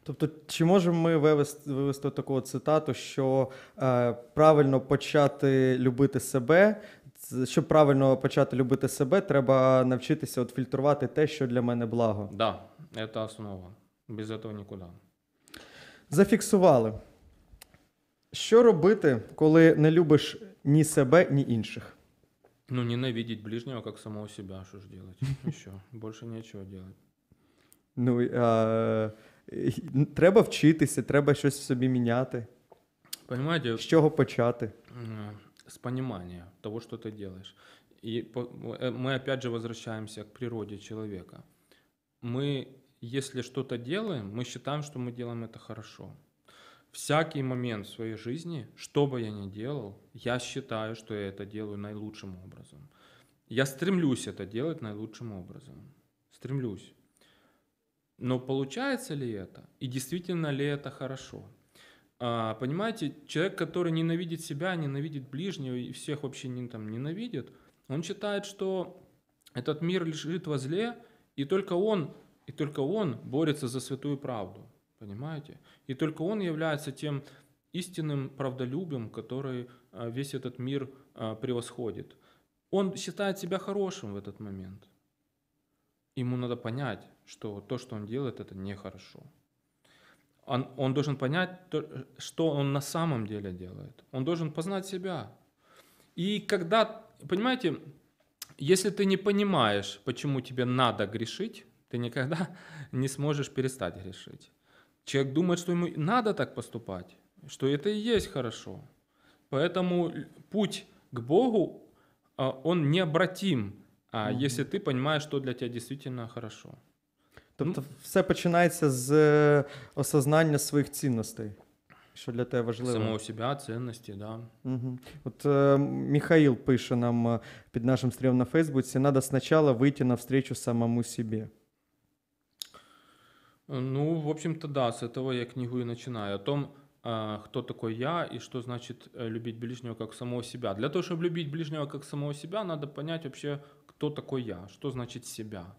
Тобто, чи можемо ми вивести вивести таку цитату, що е, правильно почати любити себе, щоб правильно почати любити себе, треба навчитися от фільтрувати те, що для мене благо.
Так, да, це основа. Без цього нікуди.
Зафіксували. Що робити, коли не любиш ні себе, ні інших?
Ну, ненавидеть ближнего, как самого себя. Что ж делать? Еще. Больше нечего делать.
Ну, а, треба вчитися, треба щось в собі міняти. Понимаете, З чого почати?
З понимания того, что ты делаешь. И по- э, мы опять же возвращаемся к природе человека. Мы, если что-то делаем, мы считаем, что мы делаем это хорошо. всякий момент в своей жизни, что бы я ни делал, я считаю, что я это делаю наилучшим образом. Я стремлюсь это делать наилучшим образом. Стремлюсь. Но получается ли это? И действительно ли это хорошо? А, понимаете, человек, который ненавидит себя, ненавидит ближнего и всех вообще не, там, ненавидит, он считает, что этот мир лежит во зле, и только он, и только он борется за святую правду. Понимаете? И только он является тем истинным правдолюбием, который э, весь этот мир э, превосходит. Он считает себя хорошим в этот момент. Ему надо понять, что то, что он делает, это нехорошо. Он, он должен понять, что он на самом деле делает. Он должен познать себя. И когда, понимаете, если ты не понимаешь, почему тебе надо грешить, ты никогда не сможешь перестать грешить. Человек думает, что ему надо так поступать, что это и есть хорошо. Поэтому путь к Богу, а, он необратим, а угу. если ты понимаешь, что для тебя действительно хорошо. то ну, все
начинается с осознания своих ценностей, Що для тебе
важливо? Самого себе, цінності, да.
Угу. От е, Михаил пише нам під нашим стрімом на Фейсбуці: надо спочатку вийти навстречу самому себе.
Ну, в общем-то, да, с этого я книгу и начинаю. О том, а, кто такой я и что значит э, любить ближнего как самого себя. Для того, чтобы любить ближнего как самого себя, надо понять вообще, кто такой я, что значит себя.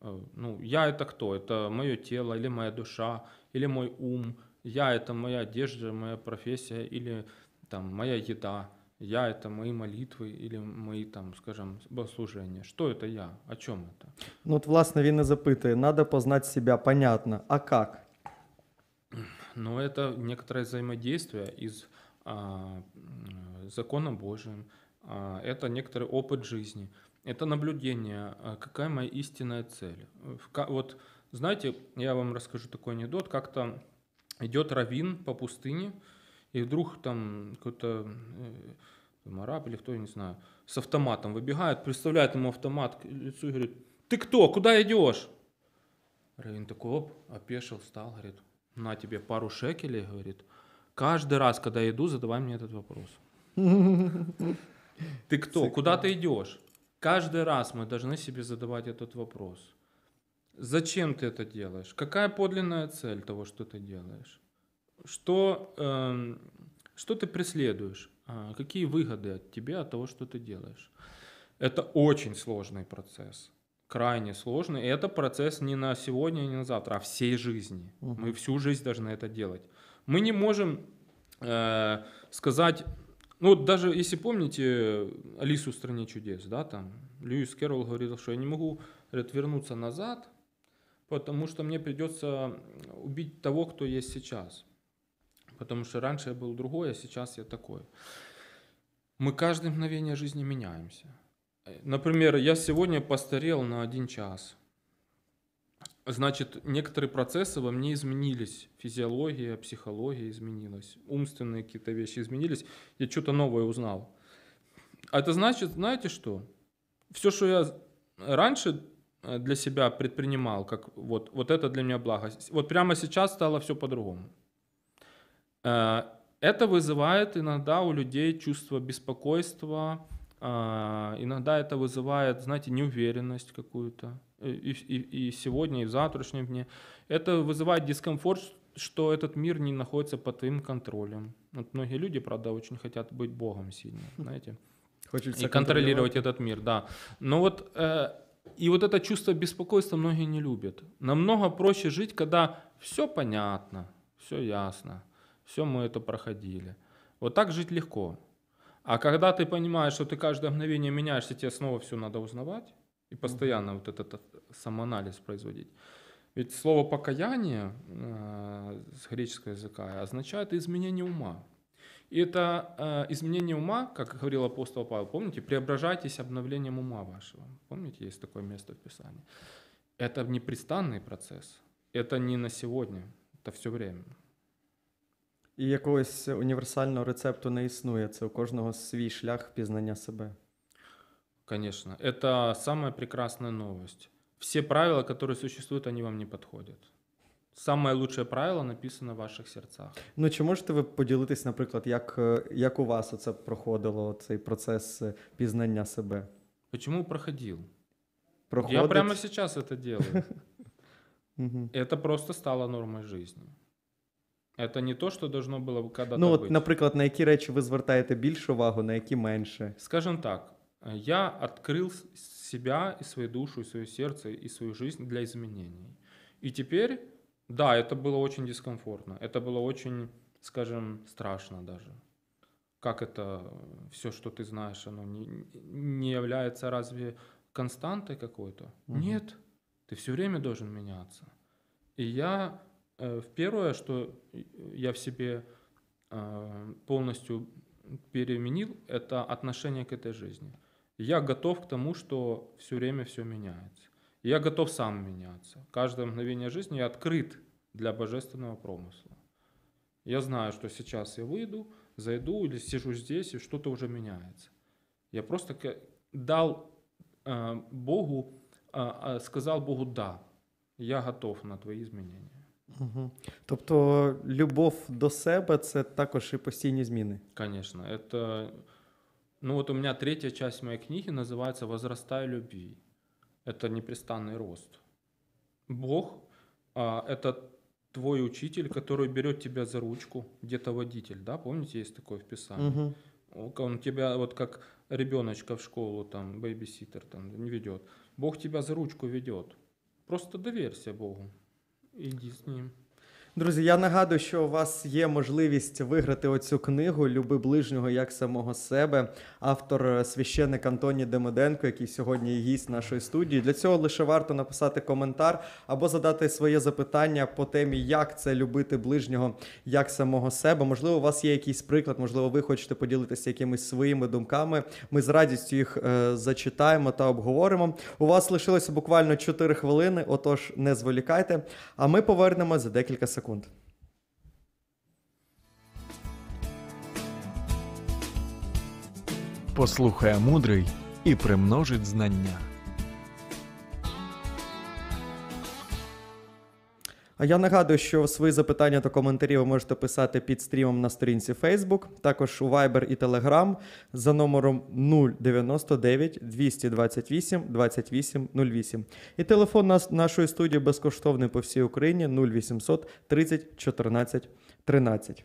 Э, ну, я это кто? Это мое тело или моя душа, или мой ум. Я это моя одежда, моя профессия или там моя еда я — это мои молитвы или мои там, скажем, богослужения. Что это я? О чем это?
Ну, от, власне, він і Надо познать себя, понятно. А как?
Ну, это некоторое взаимодействие из а, закона Божьим. А, это некоторый опыт жизни. Это наблюдение. А какая моя истинная цель? вот, знаете, я вам расскажу такой анекдот. Как-то идет равин по пустыне — и вдруг там какой-то э, араб или кто, я не знаю, с автоматом выбегает, представляет ему автомат к лицу и говорит, ты кто, куда идешь? Равин такой, оп, опешил, встал, говорит, на тебе пару шекелей, говорит, каждый раз, когда иду, задавай мне этот вопрос. Ты кто? Куда ты идешь? Каждый раз мы должны себе задавать этот вопрос. Зачем ты это делаешь? Какая подлинная цель того, что ты делаешь? что, э, что ты преследуешь, а, какие выгоды от тебя, от того, что ты делаешь. Это очень сложный процесс, крайне сложный. И это процесс не на сегодня, не на завтра, а всей жизни. Угу. Мы всю жизнь должны это делать. Мы не можем э, сказать, ну вот даже если помните Алису в стране чудес, да, там Льюис Керролл говорил, что я не могу говорит, вернуться назад, потому что мне придется убить того, кто есть сейчас потому что раньше я был другой, а сейчас я такой. Мы каждое мгновение жизни меняемся. Например, я сегодня постарел на один час. Значит, некоторые процессы во мне изменились. Физиология, психология изменилась. Умственные какие-то вещи изменились. Я что-то новое узнал. А это значит, знаете что? Все, что я раньше э, для себя предпринимал, как вот, вот это для меня благо, вот прямо сейчас стало все по-другому. Э, это вызывает иногда у людей чувство беспокойства, э, иногда это вызывает, знаете, неуверенность какую-то. Э, и, и, и сегодня, и в завтрашнем дне. Это вызывает дискомфорт, что этот мир не находится под твоим контролем. Вот многие люди, правда, очень хотят быть Богом сильно, хм. знаете. Хочется и контролировать этот мир, да. Но вот и вот это чувство беспокойства многие не любят. Намного проще жить, когда все понятно, все ясно. Все мы это проходили. Вот так жить легко. А когда ты понимаешь, что ты каждое мгновение меняешься, тебе снова все надо узнавать и постоянно вот этот э, самоанализ производить. Ведь слово покаяние э, с греческого языка означает изменение ума. И это э, изменение ума, как говорил апостол Павел, помните, преображайтесь обновлением ума вашего. Помните, есть такое место в Писании. Это непрестанный процесс. Это не на сегодня, это все время. І якогось універсального
рецепту не існує. Це у кожного свій шлях пізнання себе.
Конечно. Это самая прекрасная новость. Все правила, которые существуют, они вам не подходят. Саме лучше правило написано в ваших серцях.
Ну чи можете ви поділитись, наприклад, як е, як у вас це проходило цей процес е, пізнання себе?
Почему проходил? Проходить? Я прямо сейчас это делаю. Это просто стало нормой жизни. Это не то, що должно було когда-то Ну, от, бути. наприклад,
на які речі ви звертаєте більше увагу, на які менше.
Скажем так, я відкрив себя и свою душу, и свое сердце, и свою жизнь для изменений. И теперь, да, это было очень дискомфортно, это было очень, скажем, страшно даже. Как это все, что ты знаешь, оно не, не является разве константой какой-то? Угу. Нет, ты все время должен меняться. И я Э, в Первое, что я в себе а, полностью переменил, это отношение к этой жизни. Я готов к тому, что все время все меняется. Я готов сам меняться. Каждое мгновение жизни я открыт для божественного промысла. Я знаю, что сейчас я выйду, зайду или сижу здесь, и что-то уже меняется. Я просто дал э, Богу, а, а, сказал Богу «да, я готов на твои изменения».
Угу. Тобто любов до себе це також і постійні
зміни. Звісно, это... ну от у мене третя частина моєї книги називається Возрастай любви. Это непрестанный рост. Бог а, это твой учитель, который берет тебя за ручку, где-то водитель, да, помните, есть такое в Писании. Угу. Он тебя вот как ребеночка в школу, там, бейбиситер там не ведет. Бог тебя за ручку ведет. Просто доверься Богу. Иди с ним.
Друзі, я нагадую, що у вас є можливість виграти оцю книгу Люби ближнього як самого себе, автор е, священник Антоні Демиденко, який сьогодні є гість нашої студії. Для цього лише варто написати коментар або задати своє запитання по темі, як це любити ближнього як самого себе. Можливо, у вас є якийсь приклад, можливо, ви хочете поділитися якимись своїми думками. Ми з радістю їх е, зачитаємо та обговоримо. У вас лишилося буквально 4 хвилини, отож не зволікайте. А ми повернемося за декілька секунд. секунд.
Послухає мудрий і примножить знання.
А я нагадую, що свої запитання та коментарі ви можете писати під стрімом на сторінці Facebook, також у Viber і Telegram за номером 099 228 2808. І телефон нас, нашої студії безкоштовний по всій Україні 0800 30 14 13.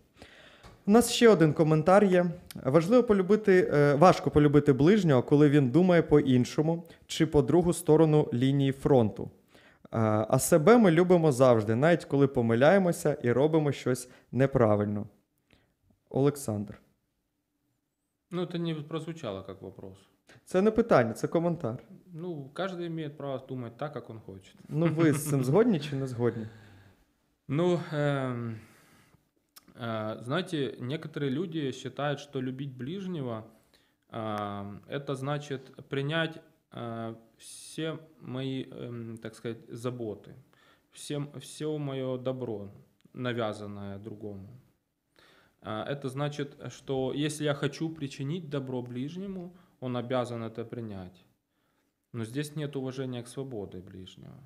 У нас ще один коментар є. Важливо полюбити, е, важко полюбити ближнього, коли він думає по-іншому чи по другу сторону лінії фронту. А себе ми любимо завжди, навіть коли помиляємося і робимо щось неправильно. Олександр.
Ну, це не прозвучало як вопрос.
Це не питання, це коментар.
Ну, каждый имеет право думати так, як він хоче. Ну, ви з цим
згодні чи не згодні?
Ну, эм, ем, э, е, знаете, некоторые люди считают, что любить ближнего э, ем, это значит принять Э, все мои, эм, так сказать, заботы, все, все мое добро, навязанное другому. Э, это значит, что если я хочу причинить добро ближнему, он обязан это принять. Но здесь нет уважения к свободе ближнего.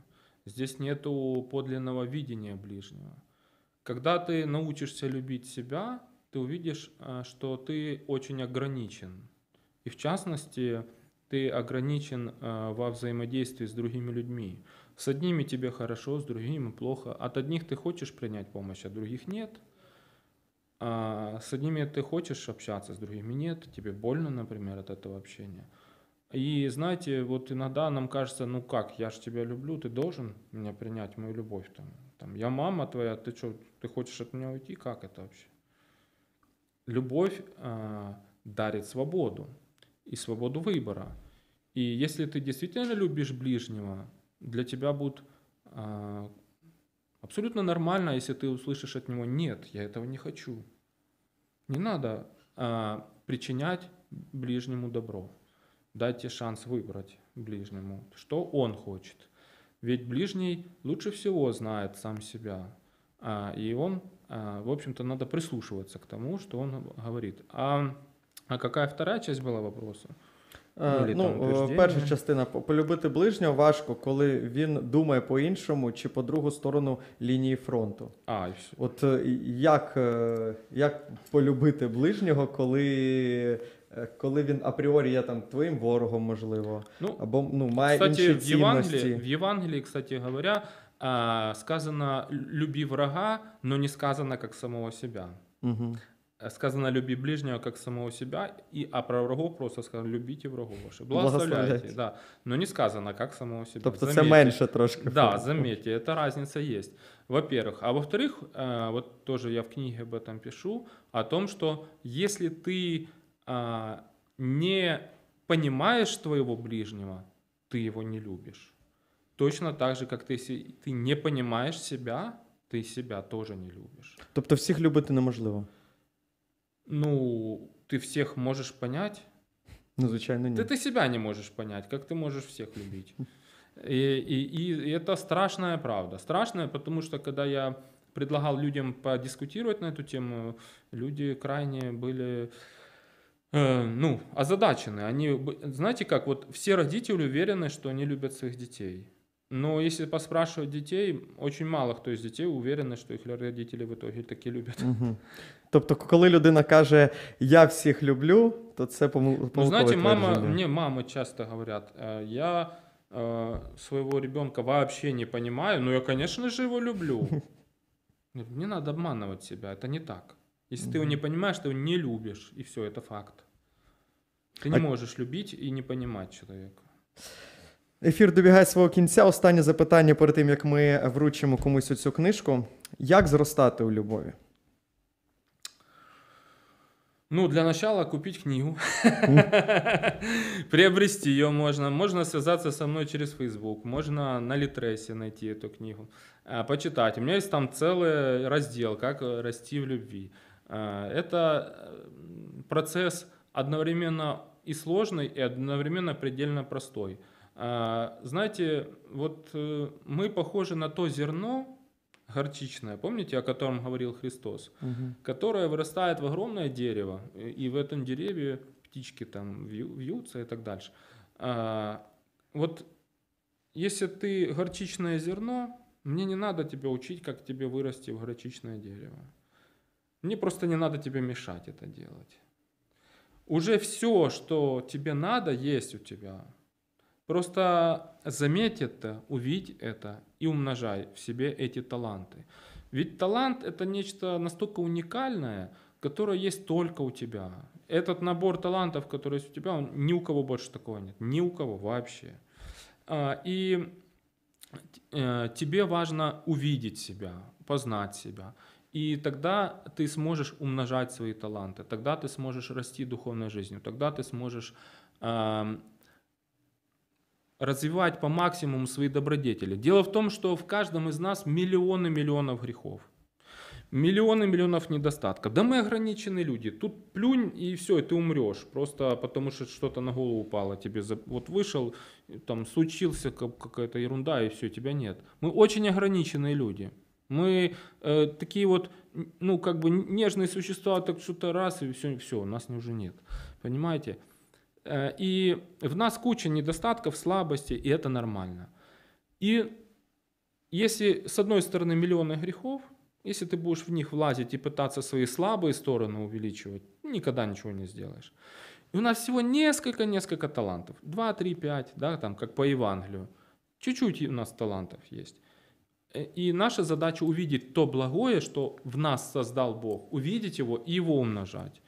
Здесь нет подлинного видения ближнего. Когда ты научишься любить себя, ты увидишь, э, что ты очень ограничен. И в частности, ты ограничен э, во взаимодействии с другими людьми. С одними тебе хорошо, с другими плохо. От одних ты хочешь принять помощь, от а других нет. А с одними ты хочешь общаться, с другими нет. Тебе больно, например, от этого общения. И знаете, вот иногда нам кажется, ну как, я же тебя люблю, ты должен меня принять, мою любовь. Там, там, я мама твоя, ты что, ты хочешь от меня уйти? Как это вообще? Любовь э, дарит свободу и свободу выбора. И если ты действительно любишь ближнего, для тебя будет а, абсолютно нормально, если ты услышишь от него «нет, я этого не хочу». Не надо а, причинять ближнему добро. Дайте шанс выбрать ближнему, что он хочет. Ведь ближний лучше всего знает сам себя. А, и он, а, в общем-то, надо прислушиваться к тому, что он говорит. А, а какая вторая часть была вопроса? Е, ну, ну е, перша
частина полюбити ближнього важко, коли він думає по-іншому чи по другу сторону лінії фронту. А, От е, як як полюбити ближнього, коли коли він апріорі є там твоїм ворогом, можливо, ну, або ну, має кстати, інші цінності. в Євангелії, в
Євангелії, кстати говоря, сказано «люби врага, але не сказано, як самого себе. Угу. Сказано, люби ближнего, как самого себя, и, а про врагов просто сказано, любите врагов ваших, благословляйте. Да. Но ну, не сказано, как самого себя. Тобто заметьте, це менше трошки. Да, заметьте, эта разница есть. Во-первых. А во-вторых, э, вот тоже я в книге об этом пишу, о том, что если ты э, не понимаешь твоего ближнего, ты его не любишь. Точно так же, как ты, ты не понимаешь себя, ты себя тоже не любишь.
Тобто всіх любити неможливо.
Ну, ты всех можешь понять. Ну, звичайно, ні. Ти, ти себя не можешь понять, как ты можешь всех любить. И, и, и это страшная правда. Страшная, потому что когда я предлагал людям подискутировать на эту тему, люди крайне были э, ну, озадачены. Они, знаете как, вот все родители уверены, что они любят своих детей. Но если поспрашивать детей, очень мало хто з дітей уверены, що їх родители в итоге таки люблять.
Угу. Тобто, коли людина каже Я всіх люблю, то це ну, помилкове Ну, знаєте, мама, мені
мамы часто говорять, я э, своего ребенка вообще не понимаю, но я, конечно же, его люблю. Не надо обманывать себя, это не так. Если ты его не понимаешь, ты его не любишь, и все, это факт. Ты а не а... можешь любить и не понимать человека.
Ефір добігає свого кінця. Останнє запитання перед тим, як ми вручимо комусь оцю книжку. Як зростати у любові?
Ну, для начала купить книгу. Приобрести ее можно. Можно связаться со мной через Facebook. Можно на Литресе найти эту книгу. А, почитать. У меня есть там целый раздел, как расти в любви. А, это э, процесс одновременно и сложный, и одновременно предельно простой. А, знаете, вот э, мы похожи на то зерно горчичное, помните, о котором говорил Христос, угу. которое вырастает в огромное дерево, и в этом дереве птички там вьются и так дальше. А, вот если ты горчичное зерно, мне не надо тебя учить, как тебе вырасти в горчичное дерево. Мне просто не надо тебе мешать это делать. Уже все, что тебе надо, есть у тебя. Просто заметь это, увидь это и умножай в себе эти таланты. Ведь талант — это нечто настолько уникальное, которое есть только у тебя. Этот набор талантов, который есть у тебя, он, ни у кого больше такого нет. Ни у кого вообще. А, и э, тебе важно увидеть себя, познать себя. И тогда ты сможешь умножать свои таланты, тогда ты сможешь расти духовной жизнью, тогда ты сможешь эм, развивать по максимуму свои добродетели. Дело в том, что в каждом из нас миллионы миллионов грехов. Миллионы миллионов недостатков. Да мы ограничены люди. Тут плюнь и все, и ты умрешь. Просто потому что что-то на голову упало тебе. Вот вышел, там случился какая-то ерунда, и все, тебя нет. Мы очень ограниченные люди. Мы э, такие вот, ну как бы нежные существа, так что-то раз, и все, все, нас уже нет. Понимаете? Э, и в нас куча недостатков, слабостей, и это нормально. И если с одной стороны миллионы грехов, если ты будешь в них влазить и пытаться свои слабые стороны увеличивать, никогда ничего не сделаешь. И у нас всего несколько-несколько талантов. два, три, пять, да, там, как по Евангелию. Чуть-чуть у нас талантов есть. Э, и наша задача увидеть то благое, что в нас создал Бог, увидеть его и его умножать.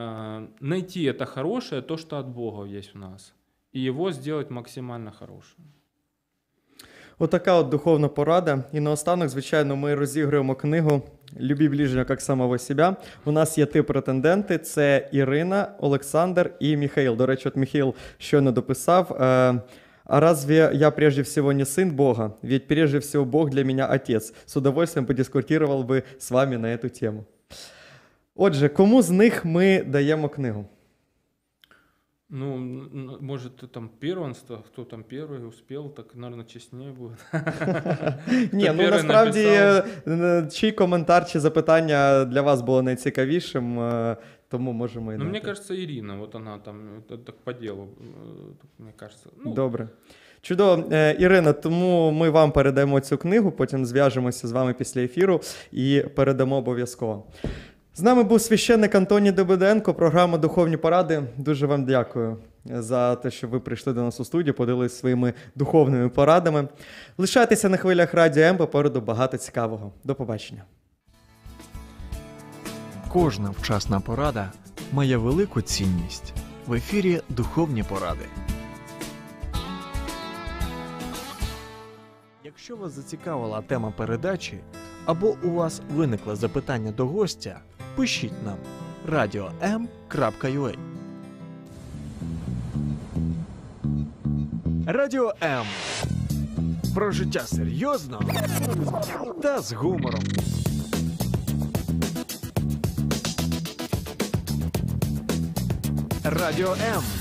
Э, найти это хорошее, то, что от Бога есть у нас, и его сделать максимально хорошим.
Отака от духовна порада. І наостанок, звичайно, ми розігруємо книгу Любі ближнего. як самого себе. У нас є три претенденти: це Ірина, Олександр і Михаил. До речі, от Міхаїл щойно дописав. Е, а разве я прежде всего не сын Бога? Ведь прежде всего Бог для меня отец. С удовольствием подискутировал бы с вами на эту тему. Отже, кому з них ми даємо книгу?
Ну, може, там первенство, хто там перший успел, так, мабуть, чеснее буде. Ні, ну насправді, е,
е, чий коментар чи запитання для вас було найцікавішим, е, тому можемо і Ну, мені
кажется, Ірина, От вона там э, так по делу, э, мені кажется. Ну. Добре.
Чудово, Ірина, тому ми вам передаємо цю книгу, потім зв'яжемося з вами після ефіру і передамо обов'язково. З нами був священник Антоній Добиденко, програма Духовні Поради. Дуже вам дякую е, за те, що ви прийшли до нас у студію, поділилися своїми духовними порадами. Лишайтеся на хвилях Радіо М, попереду багато цікавого.
До побачення. Кожна вчасна порада має велику цінність. В ефірі Духовні Поради. Якщо вас зацікавила тема передачі або у вас виникли запитання до гостя. пишіть нам radio.m.ua а. Радіо М. Про життя серйозно та з гумором. Радіо М.